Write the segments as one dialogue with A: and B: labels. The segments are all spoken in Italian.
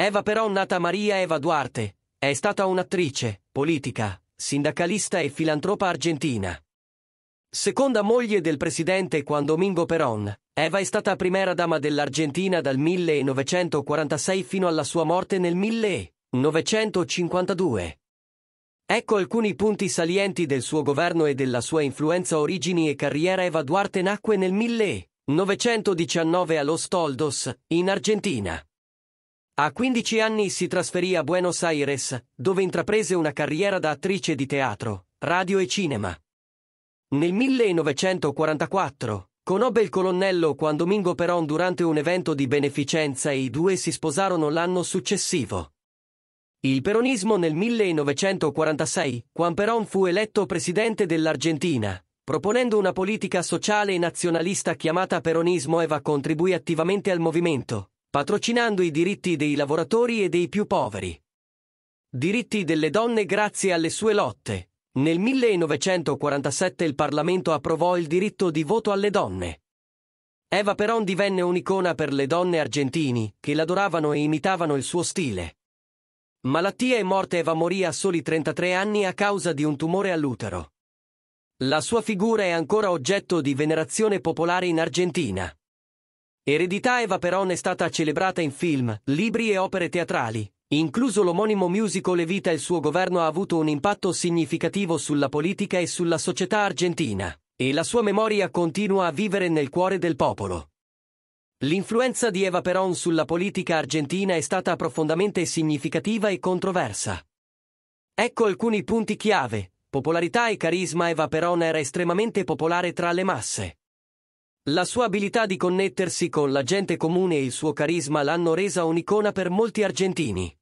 A: Eva però nata Maria Eva Duarte, è stata un'attrice, politica, sindacalista e filantropa argentina. Seconda moglie del presidente Juan Domingo Perón, Eva è stata primera dama dell'Argentina dal 1946 fino alla sua morte nel 1952. Ecco alcuni punti salienti del suo governo e della sua influenza origini e carriera Eva Duarte nacque nel 1919 a Los Toldos, in Argentina. A 15 anni si trasferì a Buenos Aires, dove intraprese una carriera da attrice di teatro, radio e cinema. Nel 1944 conobbe il colonnello Juan Domingo Perón durante un evento di beneficenza e i due si sposarono l'anno successivo. Il peronismo nel 1946, Juan Perón fu eletto presidente dell'Argentina, proponendo una politica sociale e nazionalista chiamata peronismo Eva contribuì attivamente al movimento, patrocinando i diritti dei lavoratori e dei più poveri. Diritti delle donne grazie alle sue lotte. Nel 1947 il Parlamento approvò il diritto di voto alle donne. Eva Perón divenne un'icona per le donne argentini, che l'adoravano e imitavano il suo stile. Malattia e morte Eva morì a soli 33 anni a causa di un tumore all'utero. La sua figura è ancora oggetto di venerazione popolare in Argentina. Eredità Eva Peron è stata celebrata in film, libri e opere teatrali. Incluso l'omonimo musical Evita il suo governo ha avuto un impatto significativo sulla politica e sulla società argentina, e la sua memoria continua a vivere nel cuore del popolo. L'influenza di Eva Peron sulla politica argentina è stata profondamente significativa e controversa. Ecco alcuni punti chiave. Popolarità e carisma Eva Peron era estremamente popolare tra le masse. La sua abilità di connettersi con la gente comune e il suo carisma l'hanno resa un'icona per molti argentini.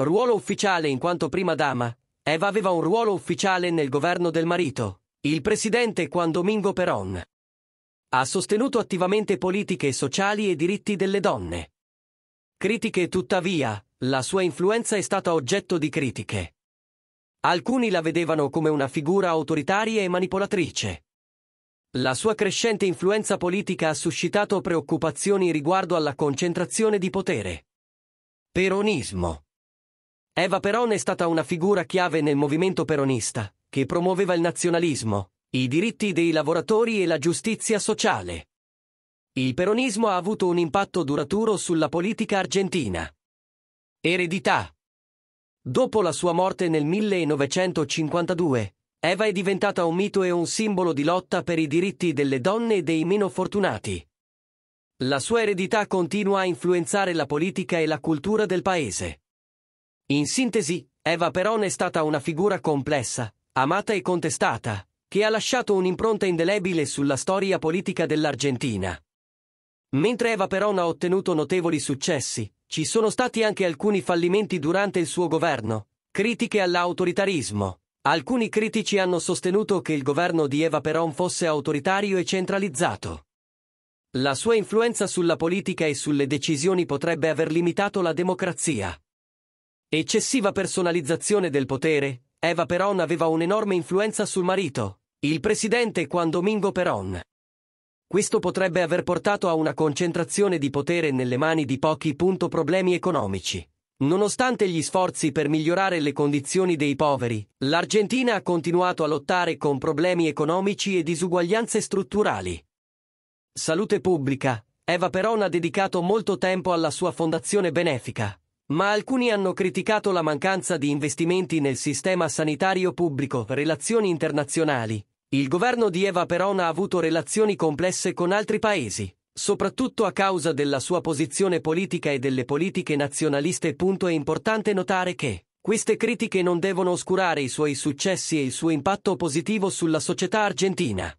A: Ruolo ufficiale in quanto prima dama, Eva aveva un ruolo ufficiale nel governo del marito, il presidente Juan Domingo Perón. Ha sostenuto attivamente politiche sociali e diritti delle donne. Critiche tuttavia, la sua influenza è stata oggetto di critiche. Alcuni la vedevano come una figura autoritaria e manipolatrice. La sua crescente influenza politica ha suscitato preoccupazioni riguardo alla concentrazione di potere. Peronismo. Eva Peron è stata una figura chiave nel movimento peronista, che promuoveva il nazionalismo, i diritti dei lavoratori e la giustizia sociale. Il peronismo ha avuto un impatto duraturo sulla politica argentina. Eredità. Dopo la sua morte nel 1952, Eva è diventata un mito e un simbolo di lotta per i diritti delle donne e dei meno fortunati. La sua eredità continua a influenzare la politica e la cultura del paese. In sintesi, Eva Peron è stata una figura complessa, amata e contestata, che ha lasciato un'impronta indelebile sulla storia politica dell'Argentina. Mentre Eva Peron ha ottenuto notevoli successi, ci sono stati anche alcuni fallimenti durante il suo governo, critiche all'autoritarismo, Alcuni critici hanno sostenuto che il governo di Eva Peron fosse autoritario e centralizzato. La sua influenza sulla politica e sulle decisioni potrebbe aver limitato la democrazia. Eccessiva personalizzazione del potere, Eva Peron aveva un'enorme influenza sul marito, il presidente Juan Domingo Peron. Questo potrebbe aver portato a una concentrazione di potere nelle mani di pochi. Problemi economici. Nonostante gli sforzi per migliorare le condizioni dei poveri, l'Argentina ha continuato a lottare con problemi economici e disuguaglianze strutturali. Salute pubblica, Eva Perón ha dedicato molto tempo alla sua fondazione benefica, ma alcuni hanno criticato la mancanza di investimenti nel sistema sanitario pubblico, relazioni internazionali. Il governo di Eva Perón ha avuto relazioni complesse con altri paesi soprattutto a causa della sua posizione politica e delle politiche nazionaliste. È importante notare che queste critiche non devono oscurare i suoi successi e il suo impatto positivo sulla società argentina.